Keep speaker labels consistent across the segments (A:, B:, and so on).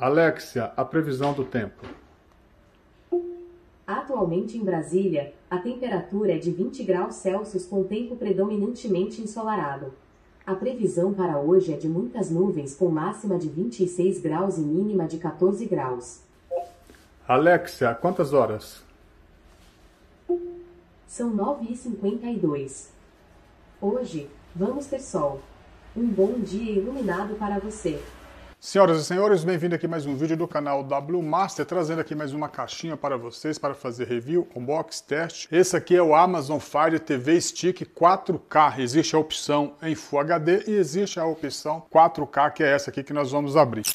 A: Alexia, a previsão do tempo. Atualmente em Brasília, a temperatura é de 20 graus Celsius com tempo predominantemente ensolarado. A previsão para hoje é de muitas nuvens com máxima de 26 graus e mínima de 14 graus. Alexia, quantas horas? São 9h52. Hoje, vamos ter sol. Um bom dia iluminado para você. Senhoras e senhores, bem-vindo aqui mais um vídeo do canal W Master, trazendo aqui mais uma caixinha para vocês para fazer review, unbox, teste. Esse aqui é o Amazon Fire TV Stick 4K. Existe a opção em Full HD e existe a opção 4K, que é essa aqui que nós vamos abrir.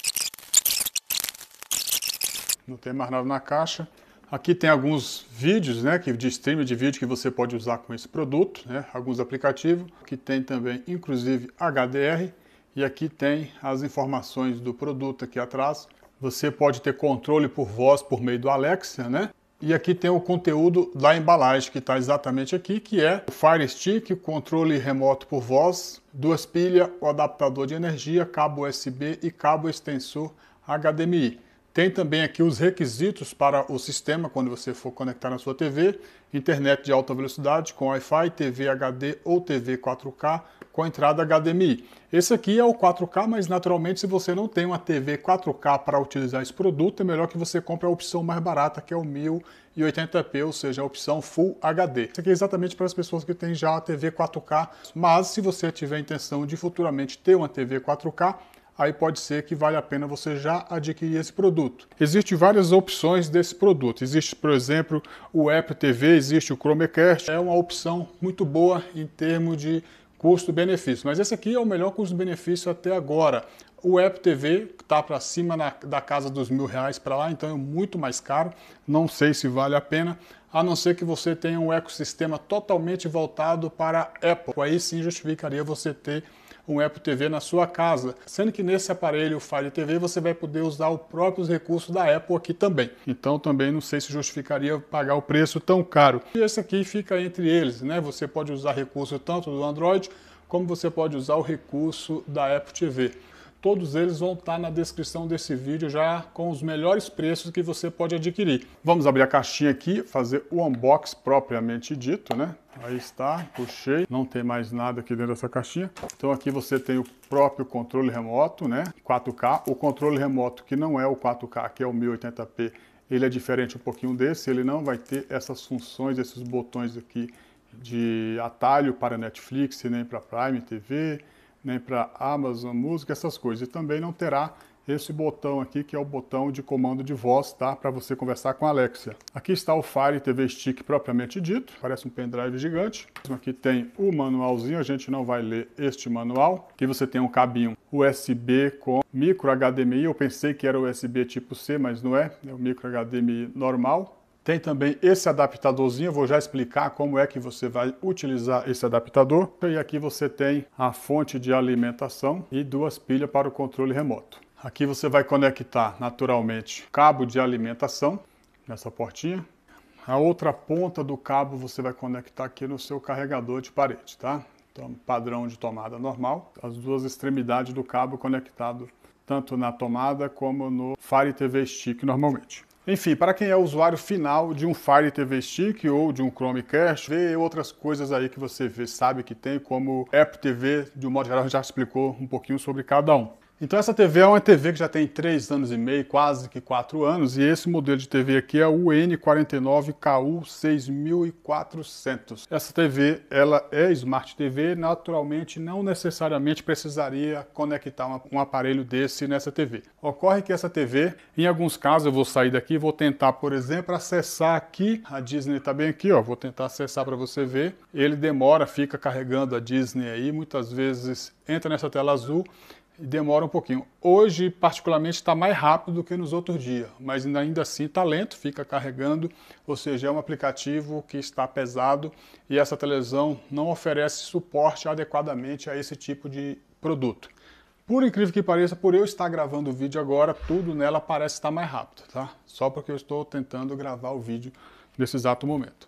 A: Não tem mais nada na caixa. Aqui tem alguns vídeos, né, de stream de vídeo que você pode usar com esse produto, né, alguns aplicativos, que tem também, inclusive, HDR e aqui tem as informações do produto aqui atrás. Você pode ter controle por voz por meio do Alexa, né? E aqui tem o conteúdo da embalagem que está exatamente aqui, que é o Fire Stick, controle remoto por voz, duas pilhas, o adaptador de energia, cabo USB e cabo extensor HDMI. Tem também aqui os requisitos para o sistema quando você for conectar na sua TV, internet de alta velocidade com Wi-Fi, TV HD ou TV 4K, com a entrada HDMI. Esse aqui é o 4K, mas naturalmente se você não tem uma TV 4K para utilizar esse produto, é melhor que você compre a opção mais barata, que é o 1080p, ou seja, a opção Full HD. Isso aqui é exatamente para as pessoas que têm já a TV 4K, mas se você tiver a intenção de futuramente ter uma TV 4K, aí pode ser que vale a pena você já adquirir esse produto. Existem várias opções desse produto. Existe, por exemplo, o Apple TV, existe o Chromecast. É uma opção muito boa em termos de custo-benefício. Mas esse aqui é o melhor custo-benefício até agora. O App TV está para cima na, da casa dos mil reais para lá, então é muito mais caro. Não sei se vale a pena, a não ser que você tenha um ecossistema totalmente voltado para Apple. Aí sim justificaria você ter um Apple TV na sua casa, sendo que nesse aparelho, o Fire TV, você vai poder usar os próprios recursos da Apple aqui também. Então também não sei se justificaria pagar o preço tão caro. E esse aqui fica entre eles, né? Você pode usar recurso tanto do Android como você pode usar o recurso da Apple TV. Todos eles vão estar na descrição desse vídeo já com os melhores preços que você pode adquirir. Vamos abrir a caixinha aqui, fazer o unbox propriamente dito, né? Aí está, puxei, não tem mais nada aqui dentro dessa caixinha. Então aqui você tem o próprio controle remoto, né? 4K, o controle remoto que não é o 4K, que é o 1080p, ele é diferente um pouquinho desse, ele não vai ter essas funções, esses botões aqui de atalho para Netflix, nem para Prime TV, nem né, para Amazon Music, essas coisas. E também não terá esse botão aqui, que é o botão de comando de voz, tá? Para você conversar com a Alexa. Aqui está o Fire TV Stick propriamente dito, parece um pendrive gigante. Aqui tem o manualzinho, a gente não vai ler este manual. Aqui você tem um cabinho USB com micro HDMI, eu pensei que era USB tipo C, mas não é, é o micro HDMI normal. Tem também esse adaptadorzinho, eu vou já explicar como é que você vai utilizar esse adaptador. E aqui você tem a fonte de alimentação e duas pilhas para o controle remoto. Aqui você vai conectar naturalmente cabo de alimentação nessa portinha. A outra ponta do cabo você vai conectar aqui no seu carregador de parede, tá? Então, padrão de tomada normal. As duas extremidades do cabo conectado tanto na tomada como no Fire TV Stick normalmente. Enfim, para quem é usuário final de um Fire TV Stick ou de um Chromecast, vê outras coisas aí que você vê, sabe que tem, como App TV, de um modo geral, a gente já explicou um pouquinho sobre cada um. Então essa TV é uma TV que já tem 3 anos e meio, quase que 4 anos, e esse modelo de TV aqui é o UN49KU6400. Essa TV, ela é Smart TV, naturalmente não necessariamente precisaria conectar um aparelho desse nessa TV. Ocorre que essa TV, em alguns casos eu vou sair daqui vou tentar, por exemplo, acessar aqui, a Disney está bem aqui, ó, vou tentar acessar para você ver. Ele demora, fica carregando a Disney aí, muitas vezes entra nessa tela azul demora um pouquinho. Hoje, particularmente, está mais rápido do que nos outros dias, mas ainda assim está lento, fica carregando, ou seja, é um aplicativo que está pesado e essa televisão não oferece suporte adequadamente a esse tipo de produto. Por incrível que pareça, por eu estar gravando o vídeo agora, tudo nela parece estar mais rápido, tá? Só porque eu estou tentando gravar o vídeo nesse exato momento.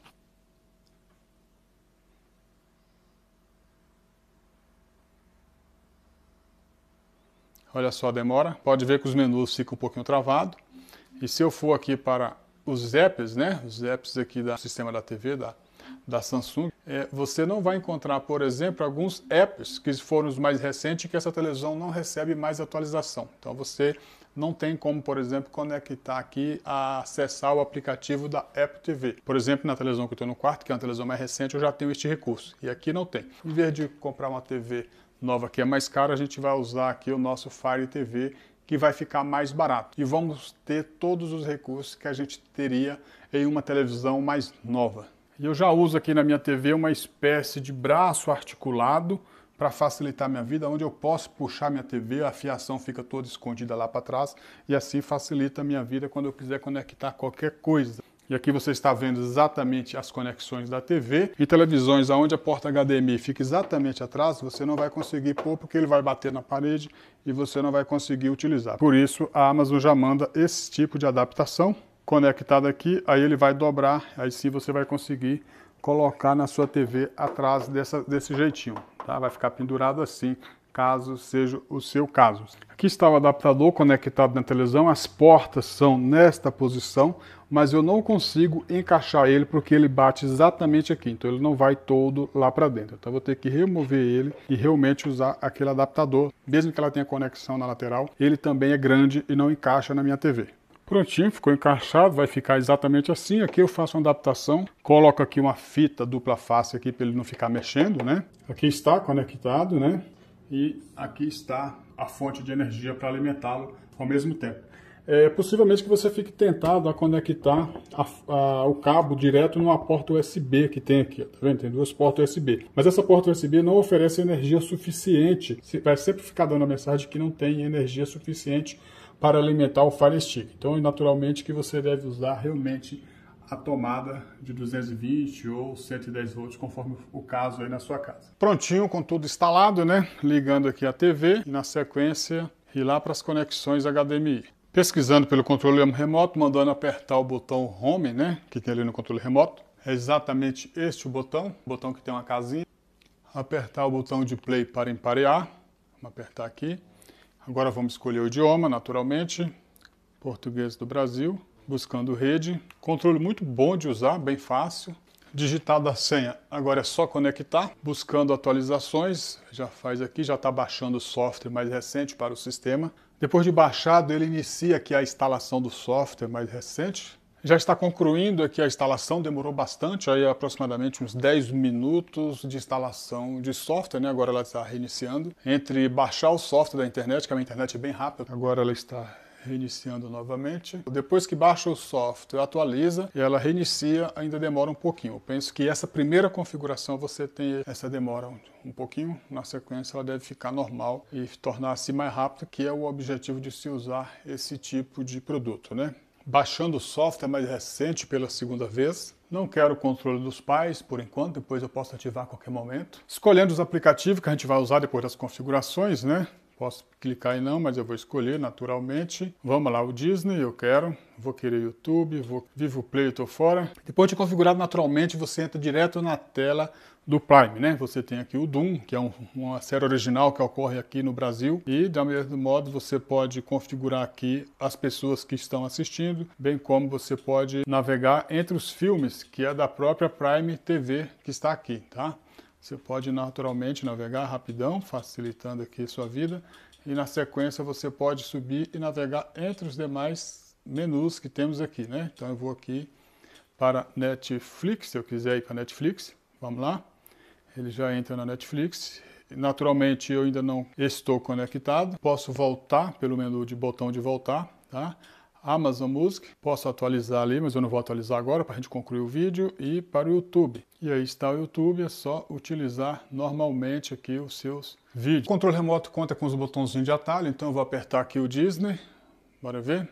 A: Olha só a demora. Pode ver que os menus ficam um pouquinho travado. E se eu for aqui para os apps, né? Os apps aqui do sistema da TV, da, da Samsung, é, você não vai encontrar, por exemplo, alguns apps que foram os mais recentes que essa televisão não recebe mais atualização. Então você não tem como, por exemplo, conectar aqui a acessar o aplicativo da Apple TV. Por exemplo, na televisão que eu estou no quarto, que é uma televisão mais recente, eu já tenho este recurso. E aqui não tem. Em vez de comprar uma TV nova que é mais cara, a gente vai usar aqui o nosso Fire TV, que vai ficar mais barato. E vamos ter todos os recursos que a gente teria em uma televisão mais nova. E eu já uso aqui na minha TV uma espécie de braço articulado para facilitar minha vida, onde eu posso puxar minha TV, a fiação fica toda escondida lá para trás e assim facilita a minha vida quando eu quiser conectar qualquer coisa. E aqui você está vendo exatamente as conexões da TV e televisões onde a porta HDMI fica exatamente atrás, você não vai conseguir pôr porque ele vai bater na parede e você não vai conseguir utilizar. Por isso a Amazon já manda esse tipo de adaptação conectado aqui, aí ele vai dobrar, aí sim você vai conseguir colocar na sua TV atrás dessa, desse jeitinho, tá? Vai ficar pendurado assim, caso seja o seu caso. Aqui está o adaptador conectado na televisão, as portas são nesta posição, mas eu não consigo encaixar ele porque ele bate exatamente aqui, então ele não vai todo lá para dentro. Então eu vou ter que remover ele e realmente usar aquele adaptador, mesmo que ela tenha conexão na lateral, ele também é grande e não encaixa na minha TV. Prontinho, ficou encaixado, vai ficar exatamente assim. Aqui eu faço uma adaptação, coloco aqui uma fita dupla face aqui para ele não ficar mexendo, né? Aqui está conectado, né? E aqui está a fonte de energia para alimentá-lo ao mesmo tempo é, possivelmente que você fique tentado a conectar a, a, o cabo direto numa porta USB que tem aqui, tá vendo? Tem duas portas USB. Mas essa porta USB não oferece energia suficiente, você vai sempre ficar dando a mensagem que não tem energia suficiente para alimentar o Fire Stick. Então, naturalmente que você deve usar realmente a tomada de 220 ou 110 volts, conforme o caso aí na sua casa. Prontinho, com tudo instalado, né? Ligando aqui a TV e na sequência ir lá para as conexões HDMI pesquisando pelo controle remoto, mandando apertar o botão Home, né? Que tem ali no controle remoto. É exatamente este o botão, botão que tem uma casinha. Apertar o botão de play para emparear. Vamos apertar aqui. Agora vamos escolher o idioma, naturalmente. Português do Brasil. Buscando rede. Controle muito bom de usar, bem fácil. Digitada a senha, agora é só conectar, buscando atualizações, já faz aqui, já está baixando o software mais recente para o sistema. Depois de baixado, ele inicia aqui a instalação do software mais recente. Já está concluindo aqui a instalação, demorou bastante, aí aproximadamente uns 10 minutos de instalação de software, né? agora ela está reiniciando. Entre baixar o software da internet, que é uma internet bem rápida, agora ela está reiniciando novamente. Depois que baixa o software, atualiza e ela reinicia, ainda demora um pouquinho. Eu penso que essa primeira configuração você tem essa demora um pouquinho, na sequência ela deve ficar normal e tornar-se mais rápida, que é o objetivo de se usar esse tipo de produto, né? Baixando o software mais recente pela segunda vez, não quero o controle dos pais por enquanto, depois eu posso ativar a qualquer momento. Escolhendo os aplicativos que a gente vai usar depois das configurações, né? Posso clicar em não, mas eu vou escolher naturalmente. Vamos lá, o Disney eu quero. Vou querer YouTube, vou Vivo Play, eu fora. Depois de configurado naturalmente, você entra direto na tela do Prime, né? Você tem aqui o Doom, que é um, uma série original que ocorre aqui no Brasil. E, do mesmo modo, você pode configurar aqui as pessoas que estão assistindo, bem como você pode navegar entre os filmes, que é da própria Prime TV que está aqui, tá? Você pode naturalmente navegar rapidão, facilitando aqui sua vida, e na sequência você pode subir e navegar entre os demais menus que temos aqui, né? Então eu vou aqui para Netflix, se eu quiser ir para Netflix, vamos lá. Ele já entra na Netflix. Naturalmente eu ainda não estou conectado. Posso voltar pelo menu de botão de voltar, tá? Amazon Music, posso atualizar ali, mas eu não vou atualizar agora para a gente concluir o vídeo, e para o YouTube. E aí está o YouTube, é só utilizar normalmente aqui os seus vídeos. O controle remoto conta com os botões de atalho, então eu vou apertar aqui o Disney, bora ver.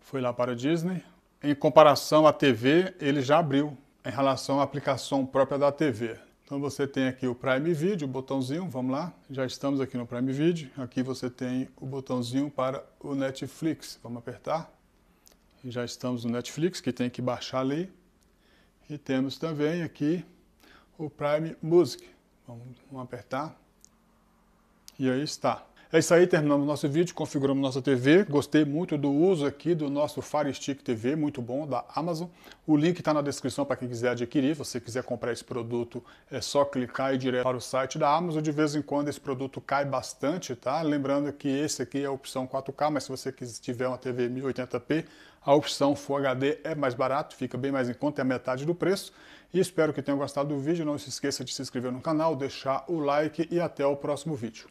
A: foi lá para o Disney. Em comparação à TV, ele já abriu em relação à aplicação própria da TV. Então você tem aqui o Prime Video, o botãozinho, vamos lá, já estamos aqui no Prime Video. Aqui você tem o botãozinho para o Netflix, vamos apertar. Já estamos no Netflix, que tem que baixar ali. E temos também aqui o Prime Music, vamos, vamos apertar. E aí está. É isso aí, terminamos nosso vídeo, configuramos nossa TV. Gostei muito do uso aqui do nosso Fire Stick TV, muito bom, da Amazon. O link está na descrição para quem quiser adquirir. Se você quiser comprar esse produto, é só clicar e ir direto para o site da Amazon. De vez em quando esse produto cai bastante, tá? Lembrando que esse aqui é a opção 4K, mas se você tiver uma TV 1080p, a opção Full HD é mais barato, fica bem mais em conta, é a metade do preço. E espero que tenham gostado do vídeo. Não se esqueça de se inscrever no canal, deixar o like e até o próximo vídeo.